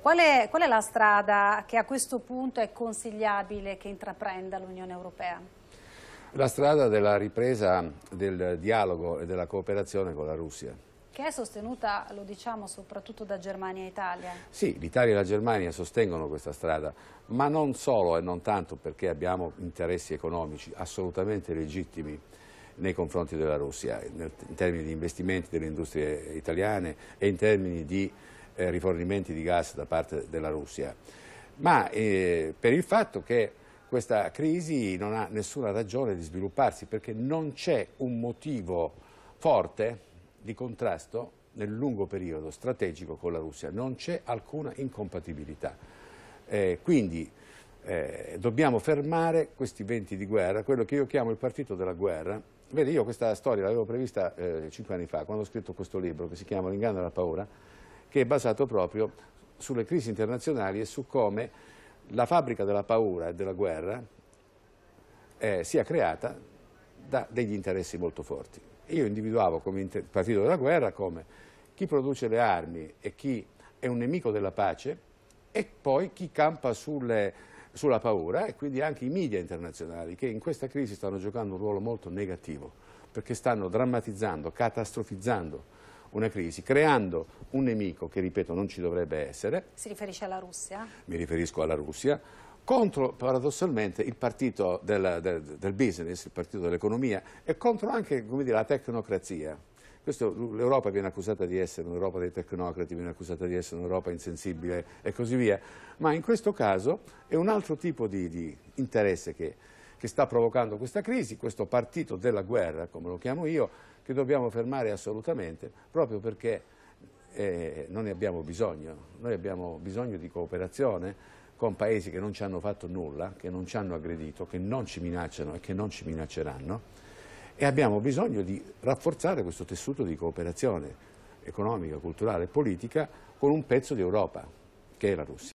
Qual è, qual è la strada che a questo punto è consigliabile che intraprenda l'Unione Europea? La strada della ripresa del dialogo e della cooperazione con la Russia che è sostenuta, lo diciamo, soprattutto da Germania e Italia. Sì, l'Italia e la Germania sostengono questa strada, ma non solo e non tanto perché abbiamo interessi economici assolutamente legittimi nei confronti della Russia, in termini di investimenti delle industrie italiane e in termini di eh, rifornimenti di gas da parte della Russia, ma eh, per il fatto che questa crisi non ha nessuna ragione di svilupparsi perché non c'è un motivo forte di contrasto nel lungo periodo strategico con la Russia, non c'è alcuna incompatibilità. Eh, quindi eh, dobbiamo fermare questi venti di guerra, quello che io chiamo il partito della guerra. Vedi, io questa storia l'avevo prevista eh, cinque anni fa, quando ho scritto questo libro che si chiama L'inganno della paura, che è basato proprio sulle crisi internazionali e su come la fabbrica della paura e della guerra eh, sia creata da degli interessi molto forti. Io individuavo come partito della guerra come chi produce le armi e chi è un nemico della pace e poi chi campa sulle, sulla paura e quindi anche i media internazionali che in questa crisi stanno giocando un ruolo molto negativo perché stanno drammatizzando, catastrofizzando una crisi, creando un nemico che, ripeto, non ci dovrebbe essere. Si riferisce alla Russia? Mi riferisco alla Russia. Contro, paradossalmente, il partito del, del, del business, il partito dell'economia e contro anche dire, la tecnocrazia. L'Europa viene accusata di essere un'Europa dei tecnocrati, viene accusata di essere un'Europa insensibile e così via, ma in questo caso è un altro tipo di, di interesse che che sta provocando questa crisi, questo partito della guerra, come lo chiamo io, che dobbiamo fermare assolutamente, proprio perché eh, non ne abbiamo bisogno. Noi abbiamo bisogno di cooperazione con paesi che non ci hanno fatto nulla, che non ci hanno aggredito, che non ci minacciano e che non ci minacceranno e abbiamo bisogno di rafforzare questo tessuto di cooperazione economica, culturale e politica con un pezzo di Europa, che è la Russia.